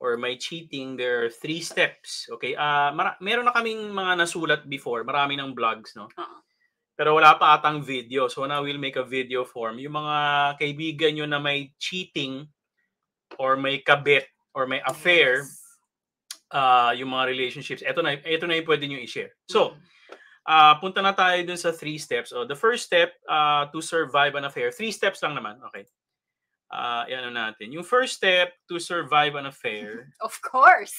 or may cheating, there are three steps. Okay? Uh, mara- meron na kaming mga nasulat before. Marami ng vlogs, no? Pero wala pa atang video. So now we'll make a video form. Yung mga kaibigan nyo na may cheating or may kabit or may affair, yes. uh, yung mga relationships, eto na, eto na yung pwede nyo i-share. So, uh, punta na tayo dun sa three steps. Oh, the first step uh, to survive an affair, three steps lang naman. Okay uh, ano natin. Yung first step to survive an affair. of course.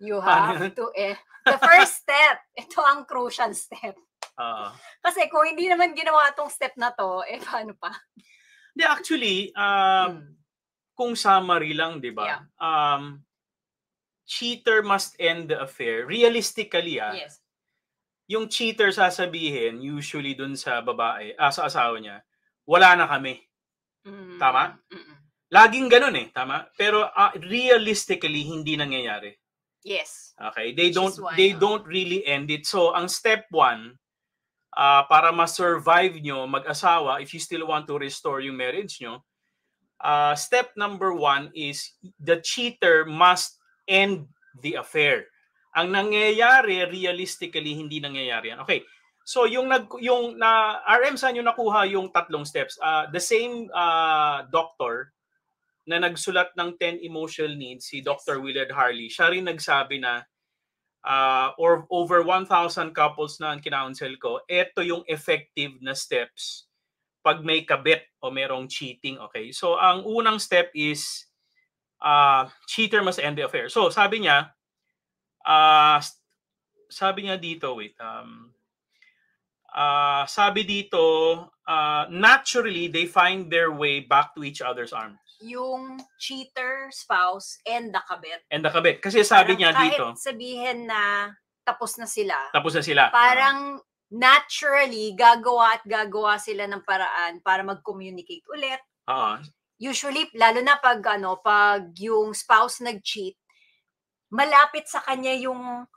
You have to, eh, the first step, ito ang crucial step. Uh, Kasi kung hindi naman ginawa tong step na to, eh paano pa? Hindi, actually, uh, hmm. kung summary lang, di ba? Yeah. Um, cheater must end the affair. Realistically, ah, yes. yung cheater sasabihin, usually dun sa babae, ah, sa asawa niya, wala na kami. Mm. Tama? Mm-mm. Laging ganun eh, tama? Pero uh, realistically hindi nangyayari. Yes. Okay, they Which don't they no? don't really end it. So ang step one, uh, para ma-survive nyo mag-asawa if you still want to restore yung marriage nyo, uh, step number one is the cheater must end the affair. Ang nangyayari, realistically, hindi nangyayari yan. Okay, So yung nag yung na RM saan yung nakuha yung tatlong steps? Uh, the same uh, doctor na nagsulat ng 10 emotional needs si Dr. Willard Harley. Siya rin nagsabi na uh, or over 1,000 couples na ang kinounsel ko, ito yung effective na steps pag may kabit o merong cheating, okay? So ang unang step is uh, cheater must end the affair. So sabi niya, uh, sabi niya dito, wait, um, uh, sabi dito, uh, naturally, they find their way back to each other's arms. Yung cheater, spouse, and the kabit. And the kabit. Kasi sabi parang niya kahit dito. Kahit sabihin na tapos na sila. Tapos na sila. Parang uh-huh. naturally, gagawa at gagawa sila ng paraan para mag-communicate ulit. Uh-huh. Usually, lalo na pag, ano, pag yung spouse nag-cheat, malapit sa kanya yung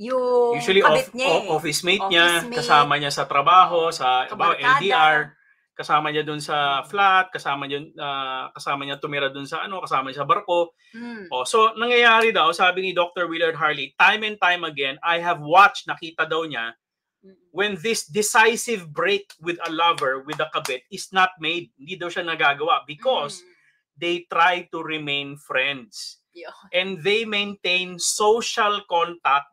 yung Usually off, niya, eh. office mate office niya, mate. kasama niya sa trabaho, sa iba, LDR, kasama niya doon sa flat, kasama niya uh, kasama niya tumira doon sa ano, kasama niya sa barko. Mm. Oh, so nangyayari daw, sabi ni Dr. Willard Harley, time and time again, I have watched, nakita daw niya when this decisive break with a lover, with a kabit is not made. Hindi daw siya nagagawa because mm. they try to remain friends. Yeah. And they maintain social contact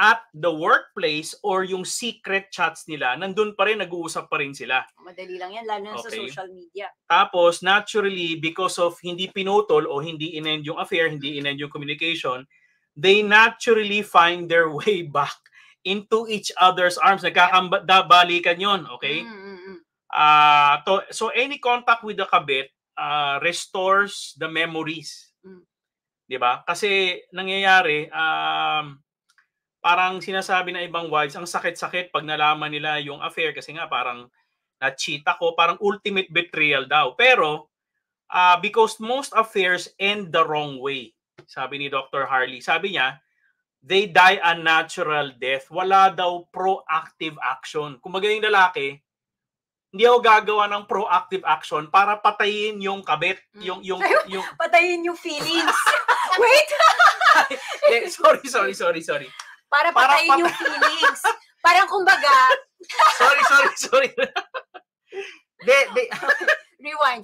at the workplace or yung secret chats nila, nandun pa rin, nag-uusap pa rin sila. Madali lang yan, lalo na okay. sa social media. Tapos, naturally, because of hindi pinutol o hindi inend yung affair, hindi inend yung communication, they naturally find their way back into each other's arms. Nagkakambalikan yun, okay? Mm-hmm. Uh, to, so, any contact with the kabit uh, restores the memories. Mm. Di ba? Kasi nangyayari, um, parang sinasabi na ibang wives, ang sakit-sakit pag nalaman nila yung affair kasi nga parang na-cheat ako, parang ultimate betrayal daw. Pero, uh, because most affairs end the wrong way, sabi ni Dr. Harley. Sabi niya, they die a natural death. Wala daw proactive action. Kung magaling lalaki, hindi ako gagawa ng proactive action para patayin yung kabit, mm. yung yung yung, yung... patayin yung feelings. Wait. Eh, sorry, sorry, sorry, sorry para patayin para pat- yung feelings. Parang kumbaga... sorry, sorry, sorry. de, de, Rewind.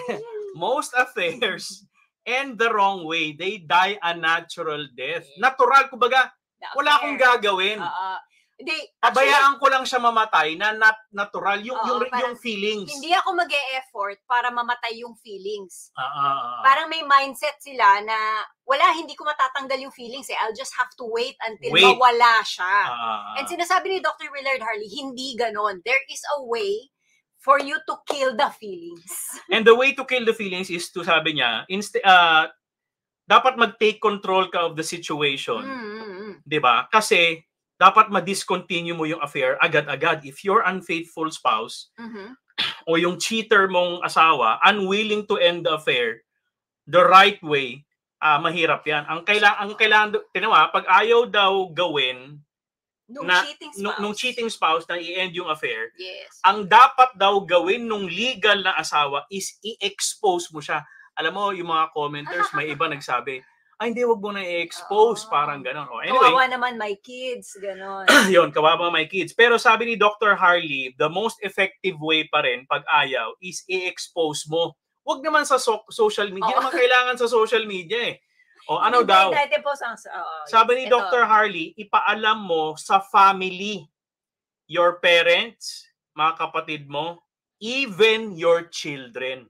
Most affairs end the wrong way. They die a natural death. Natural, kumbaga, wala akong gagawin. Uh-uh. Hindi. Abayaan ko lang siya mamatay na nat- natural yung Oo, yung, parang yung feelings. Hindi ako mag e effort para mamatay yung feelings. Ah, ah, ah, ah. Parang may mindset sila na wala, hindi ko matatanggal yung feelings eh. I'll just have to wait until Wait. mawala siya. Ah, ah, ah. And sinasabi ni Dr. Willard Harley, hindi ganon. There is a way for you to kill the feelings. And the way to kill the feelings is to sabi niya, inst- uh, dapat mag-take control ka of the situation, Mm, mm, mm. 'di ba? Kasi dapat ma-discontinue mo yung affair agad-agad. If your unfaithful spouse mm-hmm. o yung cheater mong asawa unwilling to end the affair the right way, uh, mahirap 'yan. Ang kailangan ang kailangan tinawa pag ayaw daw gawin nung na, cheating spouse. nung cheating spouse na i-end yung affair, yes. ang dapat daw gawin nung legal na asawa is i-expose mo siya. Alam mo, yung mga commenters, may iba nagsabi, ay hindi, wag mo na i-expose, uh, parang gano'n. Oh, anyway, kawawa naman my kids, gano'n. yun, kawawa my kids. Pero sabi ni Dr. Harley, the most effective way pa rin pag ayaw is i-expose mo. Wag naman sa so- social media. Oh. Naman kailangan sa social media eh. O oh, ano daw? sabi ni Dr. Harley, ipaalam mo sa family, your parents, mga kapatid mo, even your children.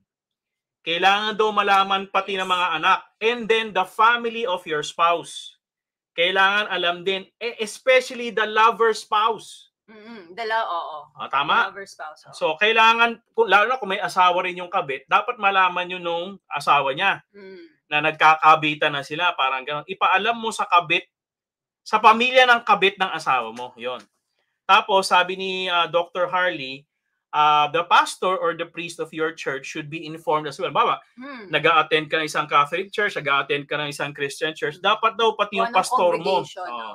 Kailangan daw malaman pati ng mga anak. And then the family of your spouse. Kailangan alam din, eh, especially the lover spouse. Mm-mm, dala, oo. Ah, tama? Lover spouse. Oo. So, kailangan, kung, lalo na kung may asawa rin yung kabit, dapat malaman nyo nung asawa niya mm. na nagkakabitan na sila, parang gano'n. Ipaalam mo sa kabit, sa pamilya ng kabit ng asawa mo. yon Tapos, sabi ni uh, ah, Dr. Harley, uh, the pastor or the priest of your church should be informed as well. Baba, hmm. nag attend ka ng isang Catholic church, nag attend ka ng isang Christian church, dapat daw pati yung pastor mo. Oh,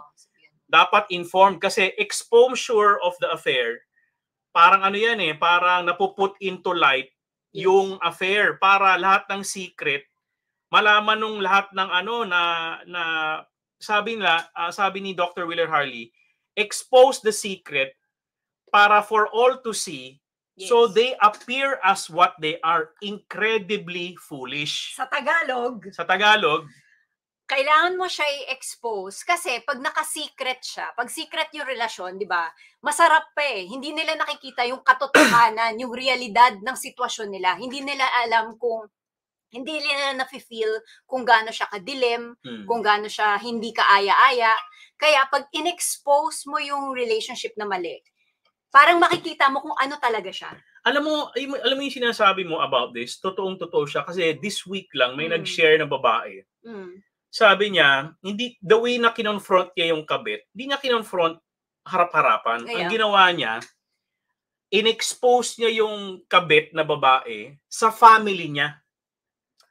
dapat informed kasi exposure of the affair, parang ano yan eh, parang napuput into light yes. yung affair para lahat ng secret malaman nung lahat ng ano na na sabi nila uh, sabi ni Dr. Willer Harley expose the secret para for all to see So they appear as what they are, incredibly foolish. Sa Tagalog. Sa Tagalog. Kailangan mo siya i-expose kasi pag naka-secret siya, pag secret yung relasyon, di ba, masarap pa eh. Hindi nila nakikita yung katotohanan, yung realidad ng sitwasyon nila. Hindi nila alam kung hindi nila nafe-feel kung gaano siya kadilim, hmm. kung gaano siya hindi kaaya-aya. Kaya pag inexpose mo yung relationship na mali, Parang makikita mo kung ano talaga siya. Alam mo, alam mo yung sinasabi mo about this, totoong-totoo siya kasi this week lang may mm. nag-share na babae. Mm. Sabi niya, hindi the way na kinonfront niya yung kabit, hindi niya kinonfront harap-harapan. Kaya. Ang ginawa niya, inexpose niya yung kabit na babae sa family niya.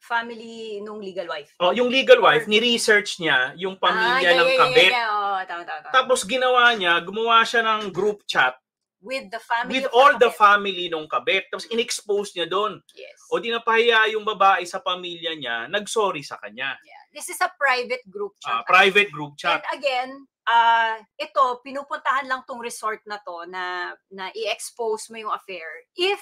Family nung legal wife. Oh, yung legal wife, Or... ni-research niya yung pamilya ah, yeah, ng yeah, kabit. Yeah, yeah. Oh, tama, tama, tama. Tapos ginawa niya, gumawa siya ng group chat with the family with all the family nung kabit. Tapos inexpose niya doon. Yes. O di napahiya yung babae sa pamilya niya, nagsorry sa kanya. Yeah. This is a private group chat. Uh, private group chat. And again, uh, ito, pinupuntahan lang tong resort na to na, na i-expose mo yung affair. If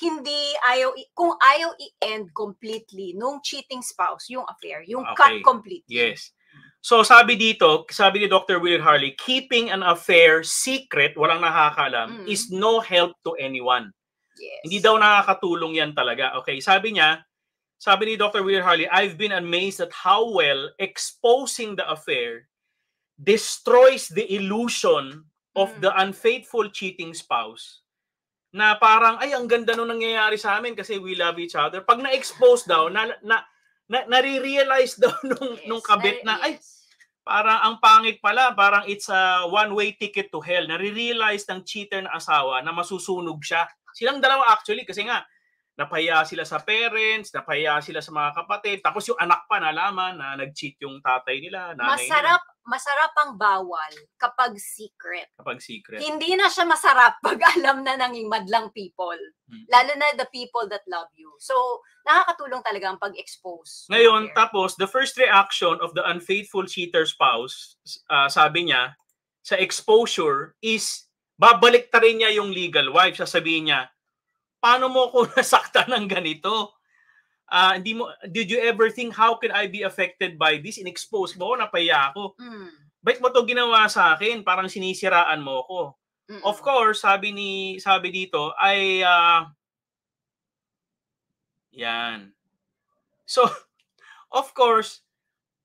hindi ayaw, kung ayaw i-end completely nung cheating spouse, yung affair, yung okay. cut completely. Yes. So sabi dito, sabi ni Dr. William Harley, keeping an affair secret, walang nakakaalam, mm. is no help to anyone. Yes. Hindi daw nakakatulong yan talaga. Okay, sabi niya, sabi ni Dr. William Harley, I've been amazed at how well exposing the affair destroys the illusion of mm. the unfaithful cheating spouse na parang, ay, ang ganda nung nangyayari sa amin kasi we love each other. Pag na-expose daw, na, na, na, nare-realize daw nung, yes, nung kabit na, ay, parang ang pangit pala, parang it's a one-way ticket to hell. Nare-realize ng cheater na asawa na masusunog siya. Silang dalawa actually, kasi nga, napahiya sila sa parents, napahiya sila sa mga kapatid. Tapos yung anak pa nalaman na nag-cheat yung tatay nila, nanay Masarap, nila. masarap ang bawal kapag secret. Kapag secret. Hindi na siya masarap pag alam na nanging madlang people. Hmm. Lalo na the people that love you. So, nakakatulong talaga ang pag-expose. Ngayon, tapos, the first reaction of the unfaithful cheater spouse, uh, sabi niya, sa exposure is babalik ta rin niya yung legal wife. Sasabihin niya, paano mo ako nasaktan ng ganito? Uh, hindi mo, did you ever think, how could I be affected by this? Inexposed mo ako, napaya ako. Mm. Ba't mo to ginawa sa akin? Parang sinisiraan mo ako. Mm-mm. Of course, sabi ni sabi dito ay uh, yan. So, of course,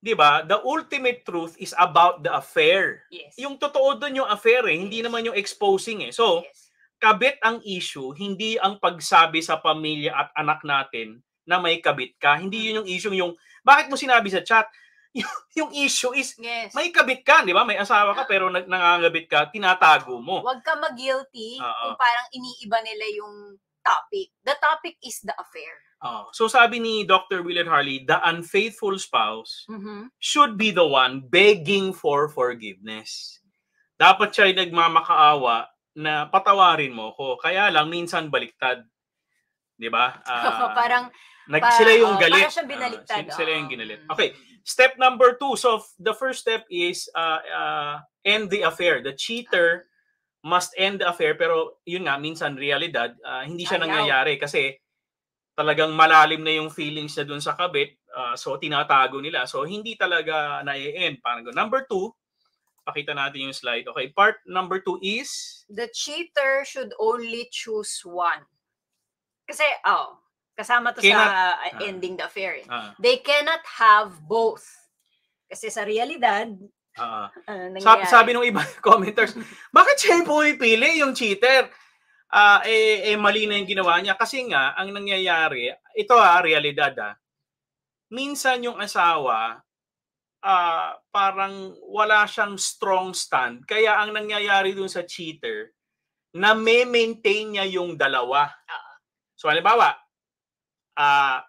'di ba? The ultimate truth is about the affair. Yes. Yung totoo doon yung affair, eh, yes. hindi naman yung exposing eh. So, yes kabit ang issue, hindi ang pagsabi sa pamilya at anak natin na may kabit ka. Hindi yun yung issue yung, bakit mo sinabi sa chat? Yung, issue is, yes. may kabit ka, di ba? May asawa ka ah. pero nag- nangangabit ka, tinatago mo. Huwag ka mag-guilty Uh-oh. kung parang iniiba nila yung topic. The topic is the affair. Oh. So sabi ni Dr. Willard Harley, the unfaithful spouse mm-hmm. should be the one begging for forgiveness. Dapat siya ay nagmamakaawa na patawarin mo ko. Kaya lang minsan baliktad. 'Di ba? Uh, parang nag, sila yung galit. Oh, galit. Para binaliktad. Uh, sila, yung ginalit. Okay. Step number two. So the first step is uh, uh, end the affair. The cheater must end the affair pero yun nga minsan realidad uh, hindi siya nangyayari kasi talagang malalim na yung feelings niya dun sa kabit uh, so tinatago nila so hindi talaga na-end parang number two pakita natin yung slide. Okay, part number two is? The cheater should only choose one. Kasi, oh, kasama to cannot, sa uh, ah. ending the affair. Eh. Uh, They cannot have both. Kasi sa realidad, uh, ano sabi, sabi ng iba commenters, bakit siya yung pumipili yung cheater? Uh, eh, eh, mali na yung ginawa niya. Kasi nga, ang nangyayari, ito ha, realidad ha, minsan yung asawa uh, parang wala siyang strong stand. Kaya ang nangyayari dun sa cheater, na may maintain niya yung dalawa. So halimbawa, uh,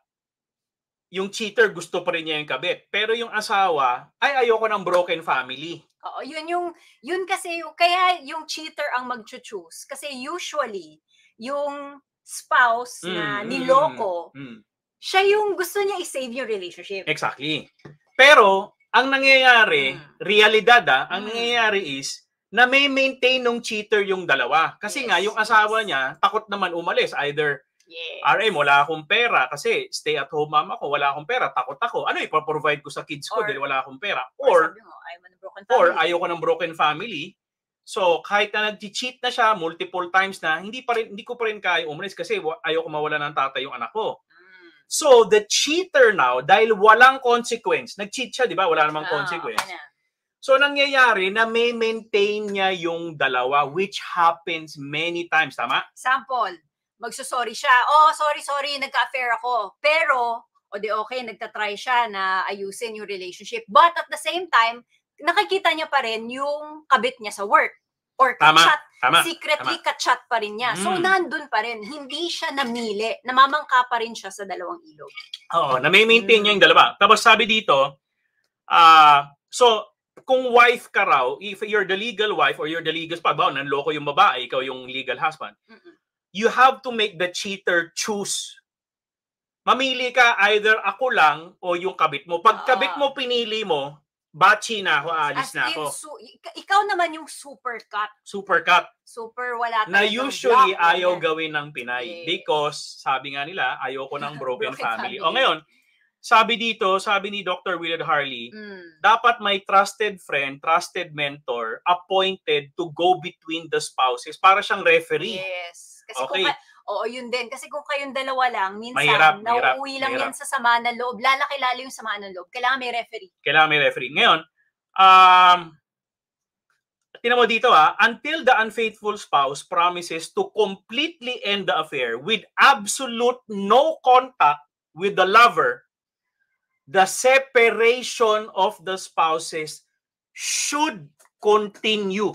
yung cheater gusto pa rin niya yung kabit. Pero yung asawa, ay ayoko ng broken family. Oo, yun yung, yun kasi, kaya yung cheater ang mag-choose. Kasi usually, yung spouse mm, na mm, niloko, mm, mm. siya yung gusto niya i-save yung relationship. Exactly. Pero, ang nangyayari, hmm. realidad ah, ang hmm. nangyayari is, na may maintain nung cheater yung dalawa. Kasi yes. nga, yung asawa niya, takot naman umalis. Either, yes. RM, wala akong pera kasi stay at home mama ko, wala akong pera, takot ako. Ano, ipaprovide eh, ko sa kids ko or, dahil wala akong pera. Or, or, mo, or ayaw ng broken family. So, kahit na nag-cheat na siya multiple times na, hindi pa rin hindi ko pa rin kaya umalis kasi ayoko ko mawala ng tatay yung anak ko. So, the cheater now, dahil walang consequence, nag-cheat siya, di ba? Wala namang ah, consequence. Okay So, nangyayari na may maintain niya yung dalawa, which happens many times. Tama? Sample, magsusorry siya. Oh, sorry, sorry, nagka-affair ako. Pero, o di okay, nagtatry siya na ayusin yung relationship. But at the same time, nakikita niya pa rin yung kabit niya sa work or kachat. Tama, tama, secretly tama. kachat pa rin niya. Mm. So hmm. nandun pa rin. Hindi siya namili. Namamangka pa rin siya sa dalawang ilog. Oo, na-maintain mm. niya yung dalawa. Tapos sabi dito, uh, so kung wife ka raw, if you're the legal wife or you're the legal spouse, bawa, nanloko yung babae, ikaw yung legal husband, Mm-mm. you have to make the cheater choose. Mamili ka either ako lang o yung kabit mo. Pag ah. kabit mo pinili mo, Bachi na ako, alis na in, ako. Su- ikaw naman yung super cut. Super cut. Super wala Na usually block, ayaw ganyan. gawin ng Pinay yeah. because sabi nga nila, ayaw ko ng broken, broken family. family. O ngayon, sabi dito, sabi ni Dr. Willard Harley, mm. dapat may trusted friend, trusted mentor appointed to go between the spouses para siyang referee. Yes. Kasi okay. kung, Oo, yun din. Kasi kung kayong dalawa lang, minsan, mahirap, nauuwi lang mahirap. yan sa sama ng loob. Lalaki lalo yung sama ng loob. Kailangan may referee. Kailangan may referee. Ngayon, um, tinan mo dito ha, ah. until the unfaithful spouse promises to completely end the affair with absolute no contact with the lover, the separation of the spouses should continue.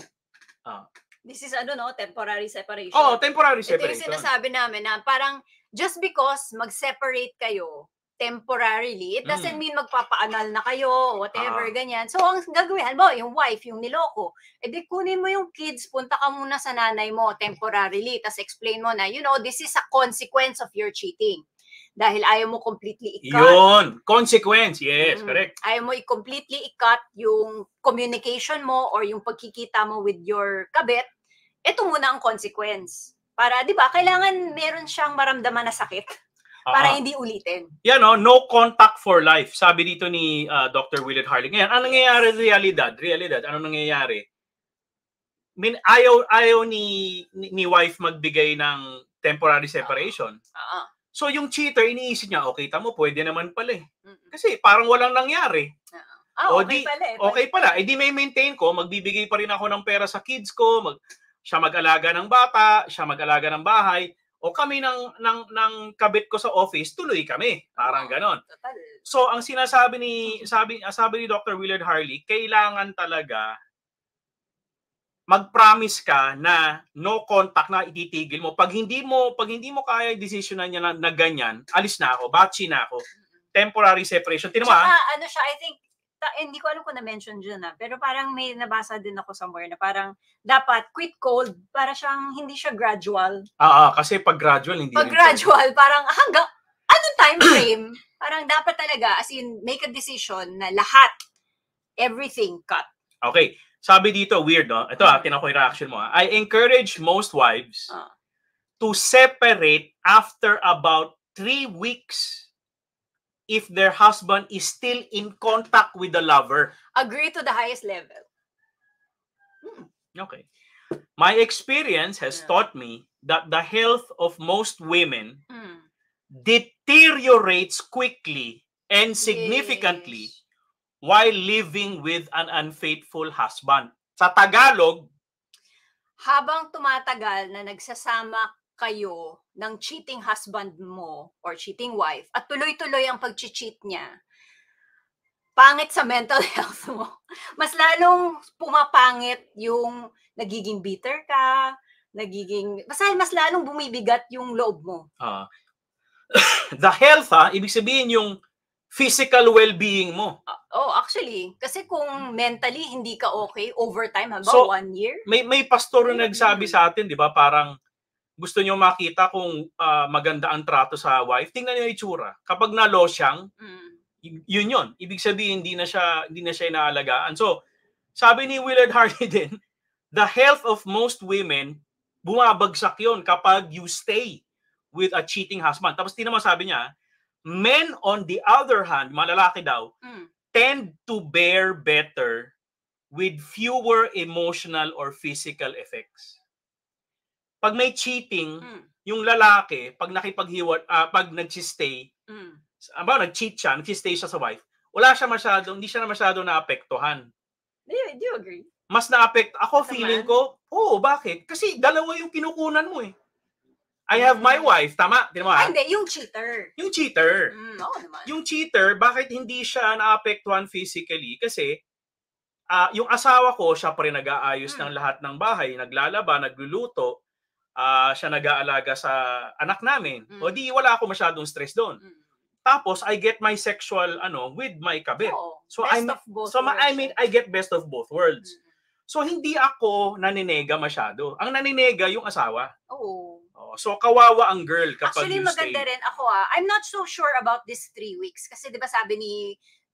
Ah, this is ano no, temporary separation. oh, temporary separation. Ito yung sinasabi namin na parang just because mag-separate kayo temporarily, it doesn't mm. mean magpapaanal na kayo, whatever, uh ganyan. So, ang gagawin, mo, yung wife, yung niloko, edi eh, kunin mo yung kids, punta ka muna sa nanay mo temporarily, tas explain mo na, you know, this is a consequence of your cheating dahil ayaw mo completely i-cut. Yun, consequence, yes, mm-hmm. correct. Ayaw mo i-completely i-cut yung communication mo or yung pagkikita mo with your kabit, ito muna ang consequence. Para, di ba, kailangan meron siyang maramdaman na sakit ah, para uh, hindi ulitin. Yan yeah, o, no contact for life. Sabi dito ni uh, ah, Dr. Willard Harley. Ngayon, ano nangyayari sa realidad? Realidad, ano nangyayari? Min ayaw ayaw ni, ni ni wife magbigay ng temporary separation. Uh-huh. So yung cheater, iniisip niya, okay, tamo, pwede naman pala eh. Kasi parang walang nangyari. uh Oh, okay di, pala eh. Okay pala. Eh di may maintain ko, magbibigay pa rin ako ng pera sa kids ko, mag, siya mag-alaga ng bata, siya mag-alaga ng bahay, o kami ng, ng, ng kabit ko sa office, tuloy kami. Parang ganon. So ang sinasabi ni, sabi, sabi ni Dr. Willard Harley, kailangan talaga mag-promise ka na no contact na ititigil mo. Pag hindi mo pag hindi mo kaya decisionan niya na, na ganyan, alis na ako, batchi na ako. Temporary separation. Tinan mo ah. ano siya, I think ta- eh, hindi ko alam kung na-mention dyan na, ah. pero parang may nabasa din ako somewhere na parang dapat quick cold para siyang hindi siya gradual. Ah, ah kasi pag gradual hindi. Pag gradual parang hanggang anong time frame? parang dapat talaga as in make a decision na lahat everything cut. Okay. Sabi dito, weird, no? Ito, ah, tinan ko yung reaction mo. Ah. I encourage most wives ah. to separate after about three weeks if their husband is still in contact with the lover. Agree to the highest level. Hmm. Okay. My experience has yeah. taught me that the health of most women mm. deteriorates quickly and significantly Yeesh while living with an unfaithful husband. Sa Tagalog, habang tumatagal na nagsasama kayo ng cheating husband mo or cheating wife at tuloy-tuloy ang pag-cheat niya, pangit sa mental health mo. Mas lalong pumapangit yung nagiging bitter ka, nagiging, basta mas lalong bumibigat yung loob mo. Uh, the health, ha, ah, ibig sabihin yung physical well-being mo. Ah, oh, actually, kasi kung mentally hindi ka okay over time, so, one year. May may pastor na nagsabi sa atin, 'di ba? Parang gusto niyo makita kung uh, maganda ang trato sa wife, tingnan niyo 'yung itsura. Kapag nalo siyang, mm. yun 'yun. Ibig sabihin hindi na siya hindi na siya inaalagaan. So, sabi ni Willard Hardy din, the health of most women bumabagsak 'yon kapag you stay with a cheating husband. Tapos tinama sabi niya, Men, on the other hand, malalaki daw, mm. tend to bear better with fewer emotional or physical effects. Pag may cheating, mm. yung lalaki, pag nakipaghiwat, uh, ah, pag nagsistay, mm. about nag-cheat siya, nag-stay siya sa wife, wala siya masyado, hindi siya na masyado naapektuhan. Do you, do you agree? Mas na ako, Naman? feeling ko, oo, oh, bakit? Kasi dalawa yung kinukunan mo eh. I have my wife. Tama? Tama? Ah, Ay, hindi. Yung cheater. Yung cheater. Mm, oo naman. Yung cheater, bakit hindi siya naapektuhan physically? Kasi uh, yung asawa ko, siya pa rin nag-aayos mm. ng lahat ng bahay. Naglalaba, nagluluto. Uh, siya nag-aalaga sa anak namin. Mm. O di, wala ako masyadong stress doon. Mm. Tapos, I get my sexual, ano, with my kabit. Oo, so, best I'm, of both so worlds. I mean, eh. I get best of both worlds. Mm. So, hindi ako naninega masyado. Ang naninega, yung asawa. Oo. So kawawa ang girl kapag Actually, you maganda rin ako ah. I'm not so sure about this three weeks kasi 'di ba sabi ni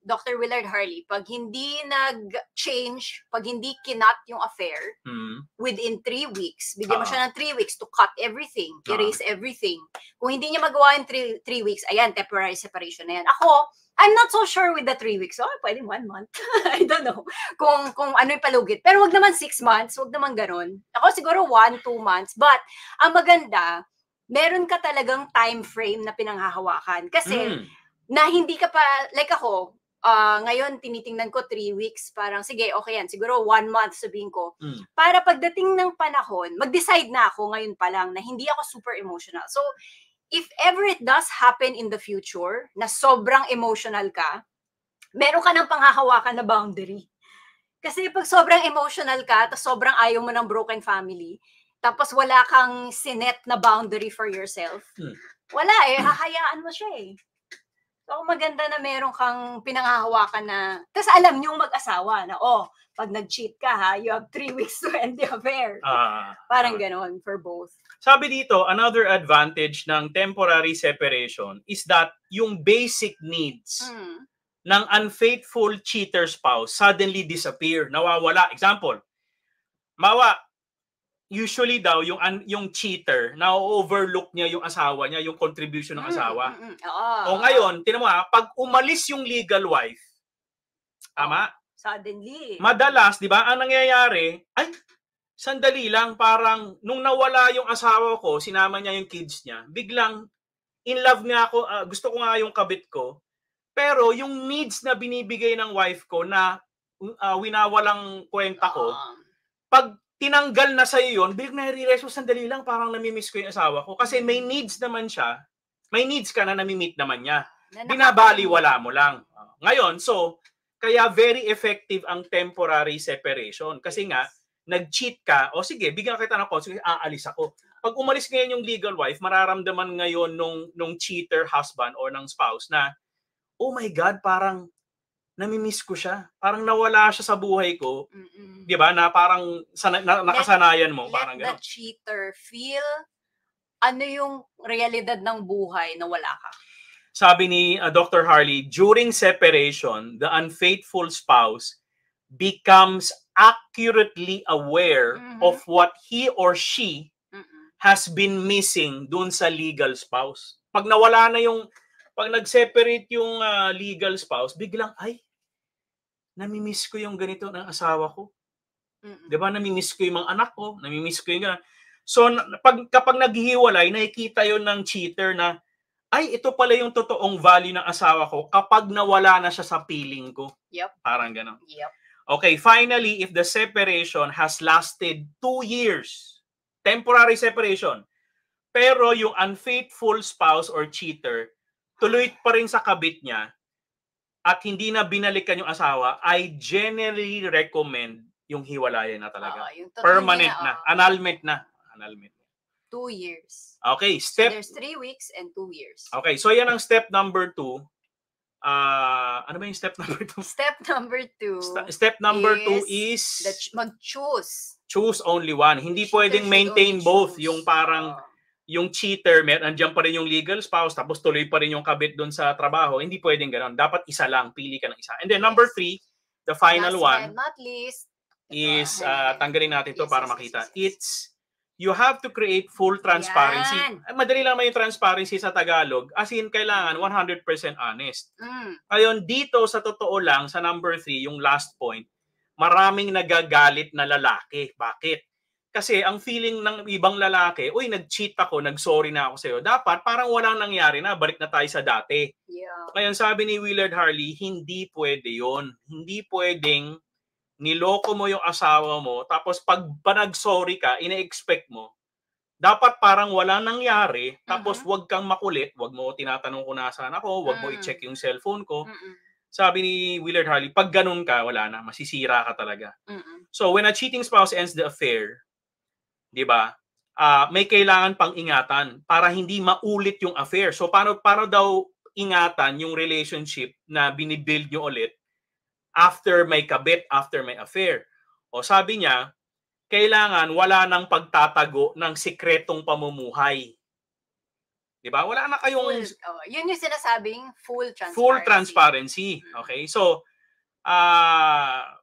Dr. Willard Harley, pag hindi nag-change, pag hindi kinat yung affair, mm. within three weeks, bigyan uh-huh. mo siya ah. ng three weeks to cut everything, erase uh-huh. everything. Kung hindi niya magawa in three, three weeks, ayan, temporary separation na yan. Ako, I'm not so sure with the three weeks. Oh, pwede one month. I don't know kung, kung ano yung palugit. Pero wag naman six months, wag naman ganun. Ako siguro one, two months. But, ang maganda, meron ka talagang time frame na pinanghahawakan. Kasi, mm. na hindi ka pa, like ako, uh, ngayon tinitingnan ko three weeks, parang sige, okay yan, siguro one month sabihin ko. Mm. Para pagdating ng panahon, mag-decide na ako ngayon pa lang na hindi ako super emotional. So, if ever it does happen in the future na sobrang emotional ka, meron ka ng panghahawakan na boundary. Kasi pag sobrang emotional ka, tapos sobrang ayaw mo ng broken family, tapos wala kang sinet na boundary for yourself, hmm. wala eh, hahayaan mo siya eh. So, maganda na meron kang pinangahawakan na, kasi alam niyong mag-asawa na, oh, pag nag-cheat ka ha, you have three weeks to end the affair. Uh, Parang uh, ganon for both. Sabi dito, another advantage ng temporary separation is that yung basic needs mm. ng unfaithful cheater spouse suddenly disappear, nawawala. Example, Mawa, usually daw yung yung cheater na overlook niya yung asawa niya, yung contribution ng mm, asawa. Mm, mm, Oo. O ngayon, tinan ha, pag umalis yung legal wife, tama? Oh, suddenly. Madalas, 'di ba, ang nangyayari, ay sandali lang parang nung nawala yung asawa ko, sinama niya yung kids niya. Biglang in love nga ako, uh, gusto ko nga yung kabit ko. Pero yung needs na binibigay ng wife ko na uh, winawalang kwenta ko, uh-huh. pag tinanggal na sa sa'yo yun, biglang nare-realize mo, sandali lang, parang namimiss ko yung asawa ko. Kasi may mm. needs naman siya, may needs ka na namimit naman niya. Na Binabaliwala mo lang. Ah, ngayon, so, kaya very effective ang temporary separation. Kasi nga, nag-cheat ka, o sige, bigyan kita ng consequence, aalis ako. Pag umalis ngayon yung legal wife, mararamdaman ngayon nung, nung cheater husband or ng spouse na, oh my God, parang nami-miss ko siya. Parang nawala siya sa buhay ko. Mm-mm. 'Di ba? Na parang sana, na, nakasanayan mo, let, parang ganun. the cheater feel ano yung realidad ng buhay na wala ka. Sabi ni uh, ah, Dr. Harley, during separation, the unfaithful spouse becomes accurately aware mm-hmm. of what he or she Mm-mm. has been missing dun sa legal spouse. Pag nawala na yung pag nag-separate yung uh, legal spouse, biglang ay namimiss ko yung ganito ng asawa ko. Mm-mm. 'Di ba? Namimiss ko yung mga anak ko, namimiss ko yung ganun. So pag kapag naghihiwalay, nakikita yon ng cheater na ay ito pala yung totoong value ng asawa ko kapag nawala na siya sa piling ko. Yep. Parang ganun. Yep. Okay, finally, if the separation has lasted two years, temporary separation, pero yung unfaithful spouse or cheater, tuloy pa rin sa kabit niya, at hindi na binalikan yung asawa, I generally recommend yung hiwalayan na talaga. Oo, yung totally Permanent na, na annulment na. Annulment. Two years. Okay, step... So there's three weeks and two years. Okay, so yan ang step number two. Uh, ano ba yung step number two? Step number two. St- step number is two is... The ch- mag-choose. Choose only one. Hindi pwedeng maintain both. Choose. Yung parang... Oh yung cheater, meron andiyan pa rin yung legal spouse, tapos tuloy pa rin yung kabit doon sa trabaho. Hindi pwedeng ganoon. Dapat isa lang, pili ka ng isa. And then number three, the final Last one, not least, is uh, tanggalin natin to yes, para makita. Yes, yes, yes. It's you have to create full transparency. Yan. Ah, madali lang yung transparency sa Tagalog. As in, kailangan 100% honest. Mm. Ngayon, dito sa totoo lang, sa number 3, yung last point, maraming nagagalit na lalaki. Bakit? Kasi ang feeling ng ibang lalaki, uy, nag-cheat ako, nag-sorry na ako sa iyo. Dapat parang walang nangyari na, balik na tayo sa dati. Yeah. Ngayon sabi ni Willard Harley, hindi pwede yon Hindi pwedeng niloko mo yung asawa mo, tapos pag panag sorry ka, ina-expect mo, dapat parang wala nangyari, tapos uh-huh. wag kang makulit, wag mo tinatanong kung nasaan ako, wag uh-huh. mo mm. i-check yung cellphone ko. Uh-huh. Sabi ni Willard Harley, pag ganun ka, wala na, masisira ka talaga. Uh-huh. So when a cheating spouse ends the affair, 'di ba? Uh, may kailangan pang ingatan para hindi maulit yung affair. So paano para daw ingatan yung relationship na binibuild nyo ulit after may kabit, after may affair. O sabi niya, kailangan wala nang pagtatago ng sikretong pamumuhay. 'Di ba? Wala na kayong full, oh, 'yun yung sinasabing full transparency. Full transparency. Mm. Okay? So, ah uh,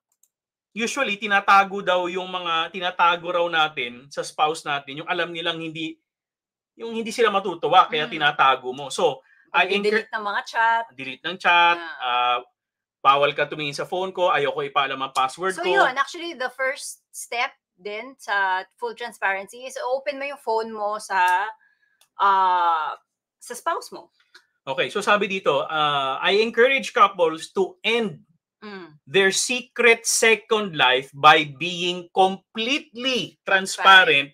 usually tinatago daw yung mga tinatago raw natin sa spouse natin yung alam nilang hindi yung hindi sila matutuwa kaya mm. tinatago mo. So, I encourage delete ng mga chat. Delete ng chat. Yeah. Uh, bawal ka tumingin sa phone ko. Ayoko ipaalam ang password so, ko. So yun, actually the first step din sa full transparency is open mo yung phone mo sa uh, sa spouse mo. Okay, so sabi dito, uh, I encourage couples to end Mm. their secret second life by being completely transparent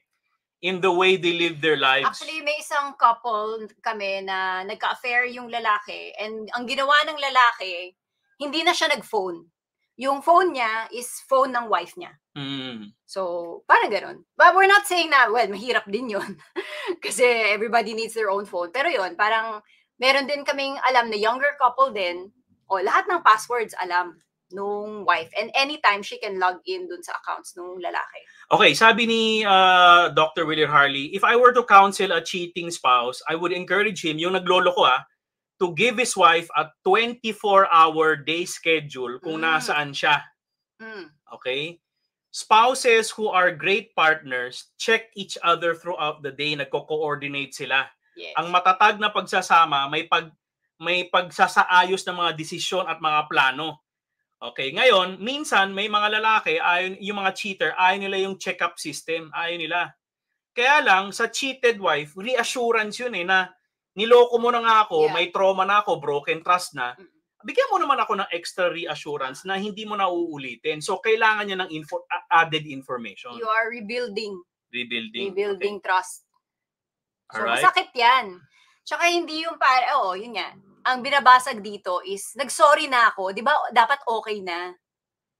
in the way they live their lives. Actually, may isang couple kami na nagka-affair yung lalaki and ang ginawa ng lalaki, hindi na siya nag-phone. Yung phone niya is phone ng wife niya. Mm. So, parang ganun. But we're not saying na, well, mahirap din yun. Kasi everybody needs their own phone. Pero yun, parang meron din kaming alam na younger couple din o, lahat ng passwords alam nung wife. And anytime she can log in dun sa accounts nung lalaki. Okay, sabi ni uh, ah, Dr. William Harley, if I were to counsel a cheating spouse, I would encourage him, yung naglolo ko ah, to give his wife a 24-hour day schedule kung mm. nasaan siya. Mm. Okay? Spouses who are great partners check each other throughout the day, nagko-coordinate sila. Yes. Ang matatag na pagsasama may pag may pagsasaayos ng mga desisyon at mga plano. Okay, ngayon, minsan may mga lalaki, ayon, yung mga cheater, ayaw nila yung check-up system, ayaw nila. Kaya lang, sa cheated wife, reassurance yun eh na niloko mo na nga ako, yeah. may trauma na ako, broken trust na. Bigyan mo naman ako ng extra reassurance na hindi mo na uulitin. So, kailangan niya ng info- added information. You are rebuilding. Rebuilding. Rebuilding okay. trust. So, Alright. masakit yan. Tsaka hindi yung para, oo, oh, yun yan ang binabasag dito is, nag-sorry na ako, di ba dapat okay na?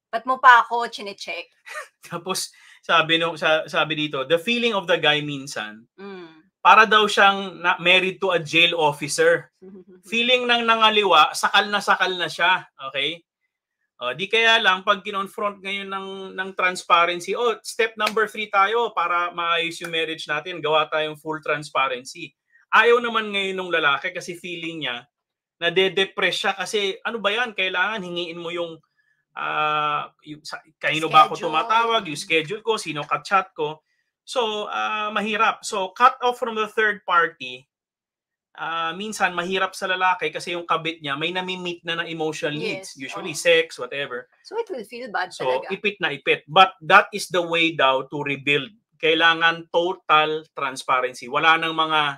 Ba't mo pa ako chinecheck? Tapos, sabi, no, sa, sabi dito, the feeling of the guy minsan, mm. para daw siyang na, married to a jail officer. feeling ng nangaliwa, sakal na sakal na siya. Okay? Uh, di kaya lang, pag kinonfront ngayon ng, ng transparency, oh, step number three tayo para maayos yung marriage natin, gawa tayong full transparency. Ayaw naman ngayon ng lalaki kasi feeling niya, nade-depress siya kasi ano ba yan, kailangan hingiin mo yung, uh, ah, yung sa, kaino schedule. ba ako tumatawag, yung schedule ko, sino ka-chat ko. So, uh, mahirap. So, cut off from the third party, uh, minsan mahirap sa lalaki kasi yung kabit niya may nami-meet na ng emotional yes, needs, usually oh. sex, whatever. So, it will feel bad so, talaga. So, ipit na ipit. But that is the way daw to rebuild. Kailangan total transparency. Wala nang mga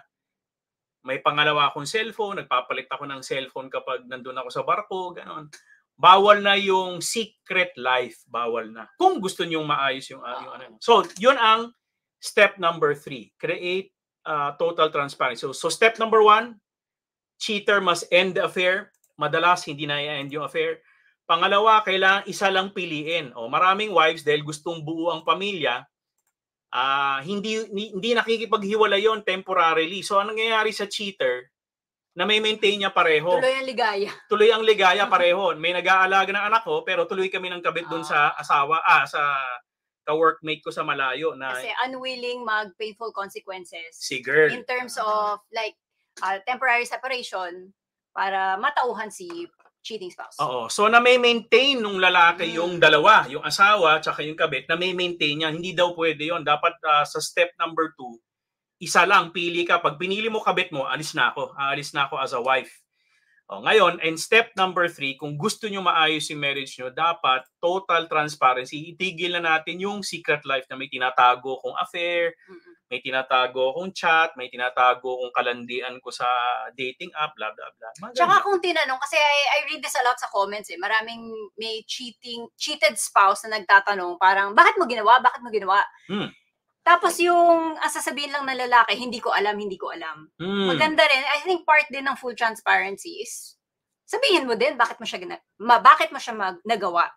may pangalawa akong cellphone, nagpapalit ako ng cellphone kapag nandun ako sa barko, ganon. Bawal na yung secret life, bawal na. Kung gusto niyong maayos yung, uh, yung ah. ano. So, yun ang step number three, create uh, total transparency. So, so step number one, cheater must end the affair. Madalas, hindi na i-end yung affair. Pangalawa, kailangan isa lang piliin. O, maraming wives dahil gustong buo ang pamilya, uh, hindi hindi nakikipaghiwalay yon temporarily. So anong nangyayari sa cheater na may maintain niya pareho? Tuloy ang ligaya. Tuloy ang ligaya pareho. May nag-aalaga ng anak ko pero tuloy kami ng kabit doon sa ah. asawa ah sa ka-workmate ko sa malayo na kasi unwilling mag painful consequences. Si girl. In terms of ah. like uh, temporary separation para matauhan si cheating spouse. Oo. So na may maintain nung lalaki mm. yung dalawa, yung asawa tsaka yung kabit, na may maintain niya. Hindi daw pwede yon. Dapat uh, sa step number two, isa lang, pili ka. Pag pinili mo kabit mo, alis na ako. Aalis na ako as a wife. O, ngayon, and step number three, kung gusto nyo maayos yung marriage nyo, dapat total transparency. Itigil na natin yung secret life na may tinatago kung affair, mm-hmm may tinatago akong chat, may tinatago akong kalandian ko sa dating app, blah, blah, bla. Maganda. Tsaka kung tinanong, kasi I, I read this a lot sa comments eh, maraming may cheating, cheated spouse na nagtatanong, parang, bakit mo ginawa? Bakit mo ginawa? Hmm. Tapos yung ang sasabihin lang ng lalaki, hindi ko alam, hindi ko alam. Hmm. Maganda rin. I think part din ng full transparency is sabihin mo din bakit mo siya gina- ma- bakit mo siya mag- nagawa.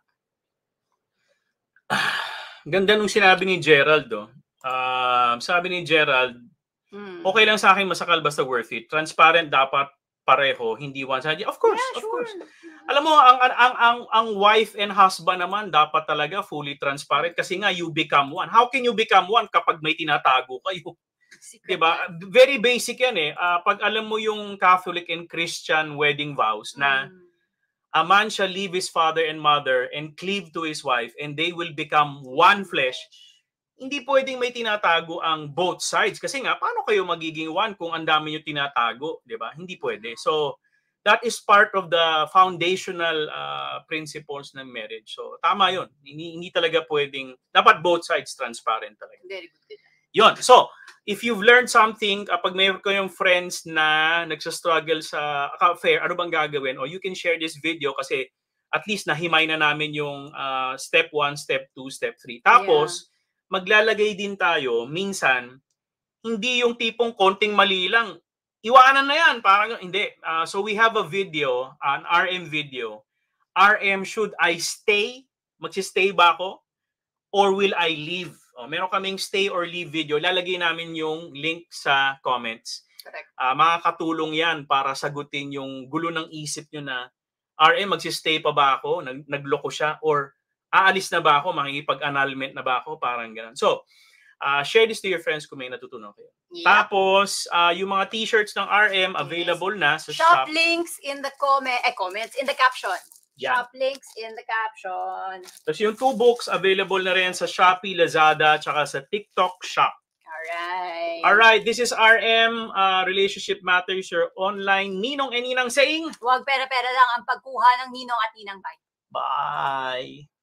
Ah, ganda nung sinabi ni Gerald, oh. Um, sabi ni Gerald, mm. okay lang sa akin masakal basta worth it. Transparent dapat pareho, hindi one-sided. Of course, yeah, sure. of course. Mm-hmm. Alam mo, ang, ang, ang, ang wife and husband naman dapat talaga fully transparent kasi nga you become one. How can you become one kapag may tinatago kayo? 'Di ba? Very basic yan eh. Uh, pag alam mo yung Catholic and Christian wedding vows mm. na hmm. a man shall leave his father and mother and cleave to his wife and they will become one flesh, hindi pwedeng may tinatago ang both sides kasi nga paano kayo magiging one kung ang dami niyo tinatago, 'di ba? Hindi pwede. So that is part of the foundational uh, principles ng marriage. So tama 'yon. Hindi, hindi talaga pwedeng dapat both sides transparent talaga. Very good. 'Yon. So if you've learned something kapag may kayong friends na nagsa-struggle sa affair, ano bang gagawin? Or oh, you can share this video kasi at least nahimay na namin yung uh, step 1, step 2, step 3. Tapos yeah maglalagay din tayo minsan hindi yung tipong konting mali lang. Iwanan na yan. Parang, hindi. Uh, so we have a video, an RM video. RM, should I stay? magsi-stay ba ako? Or will I leave? O, oh, meron kaming stay or leave video. Lalagay namin yung link sa comments. Correct. Uh, makakatulong yan para sagutin yung gulo ng isip nyo na, RM, magsi-stay pa ba ako? Nag- nagloko siya? Or aalis na ba ako, makikipag-annulment na ba ako, parang ganun. So, uh, share this to your friends kung may natutunan kayo. Yep. Tapos, uh, yung mga t-shirts ng RM, yes. available na sa shop. Shop links in the comment, eh, comments, in the caption. Yan. Shop links in the caption. Tapos yung two books available na rin sa Shopee, Lazada, tsaka sa TikTok shop. Alright. Alright, this is RM, uh, ah, Relationship Matters, your online Ninong and Ninang saying. Huwag pera-pera lang ang pagkuha ng Ninong at Ninang. Bye. Bye.